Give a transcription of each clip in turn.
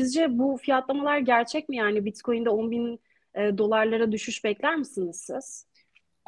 Sizce bu fiyatlamalar gerçek mi? Yani Bitcoin'de 10 bin e, dolarlara düşüş bekler misiniz siz?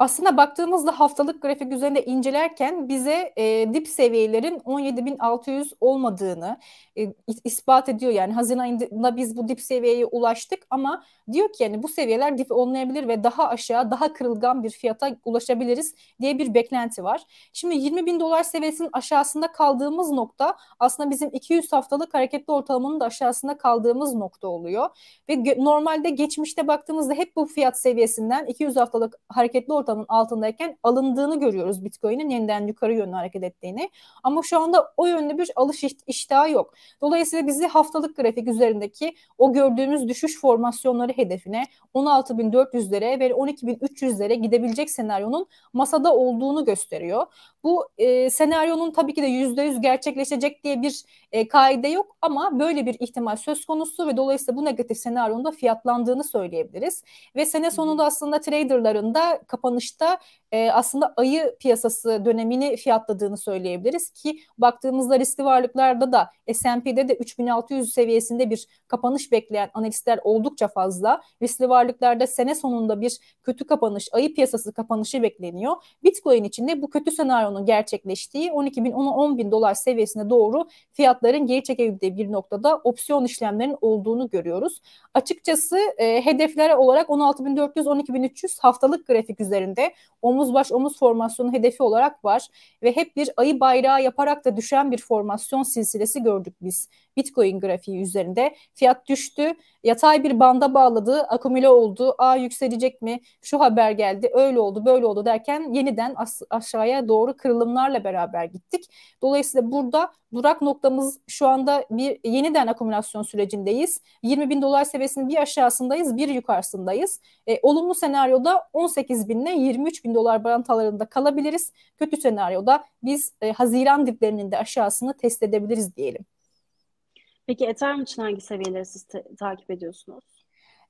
Aslında baktığımızda haftalık grafik üzerinde incelerken bize e, dip seviyelerin 17.600 olmadığını e, ispat ediyor. Yani Haziran ayında biz bu dip seviyeye ulaştık ama diyor ki yani bu seviyeler dip olmayabilir ve daha aşağı daha kırılgan bir fiyata ulaşabiliriz diye bir beklenti var. Şimdi 20.000 dolar seviyesinin aşağısında kaldığımız nokta aslında bizim 200 haftalık hareketli ortalamanın da aşağısında kaldığımız nokta oluyor. Ve normalde geçmişte baktığımızda hep bu fiyat seviyesinden 200 haftalık hareketli ortalama rakamın altındayken alındığını görüyoruz Bitcoin'in yeniden yukarı yönlü hareket ettiğini. Ama şu anda o yönlü bir alış iştahı yok. Dolayısıyla bizi haftalık grafik üzerindeki o gördüğümüz düşüş formasyonları hedefine 16.400'lere ve 12.300'lere gidebilecek senaryonun masada olduğunu gösteriyor. Bu e, senaryonun tabii ki de %100 gerçekleşecek diye bir e, kaide yok ama böyle bir ihtimal söz konusu ve dolayısıyla bu negatif senaryonun da fiyatlandığını söyleyebiliriz. Ve sene sonunda aslında traderların da kapanış kapanışta e, aslında ayı piyasası dönemini fiyatladığını söyleyebiliriz ki baktığımızda riskli varlıklarda da S&P'de de 3600 seviyesinde bir kapanış bekleyen analistler oldukça fazla. Riskli varlıklarda sene sonunda bir kötü kapanış, ayı piyasası kapanışı bekleniyor. Bitcoin için de bu kötü senaryonun gerçekleştiği 12 bin dolar seviyesine doğru fiyatların geri çekildiği bir noktada opsiyon işlemlerinin olduğunu görüyoruz. Açıkçası e, hedeflere olarak 16.400-12.300 haftalık grafik üzerinde üzerinde omuz baş omuz formasyonu hedefi olarak var ve hep bir ayı bayrağı yaparak da düşen bir formasyon silsilesi gördük biz Bitcoin grafiği üzerinde. Fiyat düştü, yatay bir banda bağladı, akumüle oldu, a yükselecek mi, şu haber geldi, öyle oldu, böyle oldu derken yeniden aşağıya doğru kırılımlarla beraber gittik. Dolayısıyla burada durak noktamız şu anda bir yeniden akümülasyon sürecindeyiz. 20 bin dolar seviyesinin bir aşağısındayız, bir yukarısındayız. E, olumlu senaryoda 18 bin ile 23 bin dolar barantalarında kalabiliriz. Kötü senaryoda biz e, Haziran diplerinin de aşağısını test edebiliriz diyelim. Peki Ethereum için hangi seviyeleri siz te- takip ediyorsunuz?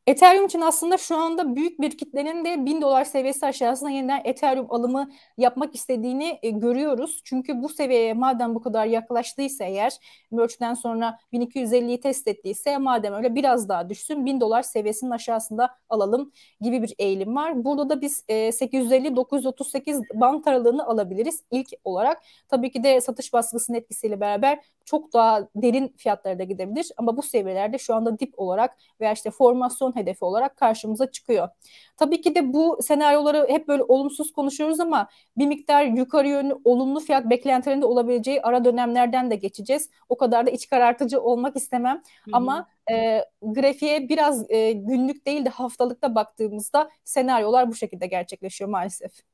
Ethereum için aslında şu anda büyük bir kitlenin de 1000 dolar seviyesi aşağısında yeniden Ethereum alımı yapmak istediğini e, görüyoruz. Çünkü bu seviyeye madem bu kadar yaklaştıysa eğer Merge'den sonra 1250'yi test ettiyse madem öyle biraz daha düşsün 1000 dolar seviyesinin aşağısında alalım gibi bir eğilim var. Burada da biz e, 850-938 band aralığını alabiliriz ilk olarak. Tabii ki de satış baskısının etkisiyle beraber çok daha derin fiyatlara da gidebilir ama bu seviyelerde şu anda dip olarak veya işte formasyon hedefi olarak karşımıza çıkıyor. Tabii ki de bu senaryoları hep böyle olumsuz konuşuyoruz ama bir miktar yukarı yönlü olumlu fiyat beklentilerinde olabileceği ara dönemlerden de geçeceğiz. O kadar da iç karartıcı olmak istemem Hı-hı. ama e, grafiğe biraz e, günlük değil de haftalıkta baktığımızda senaryolar bu şekilde gerçekleşiyor maalesef.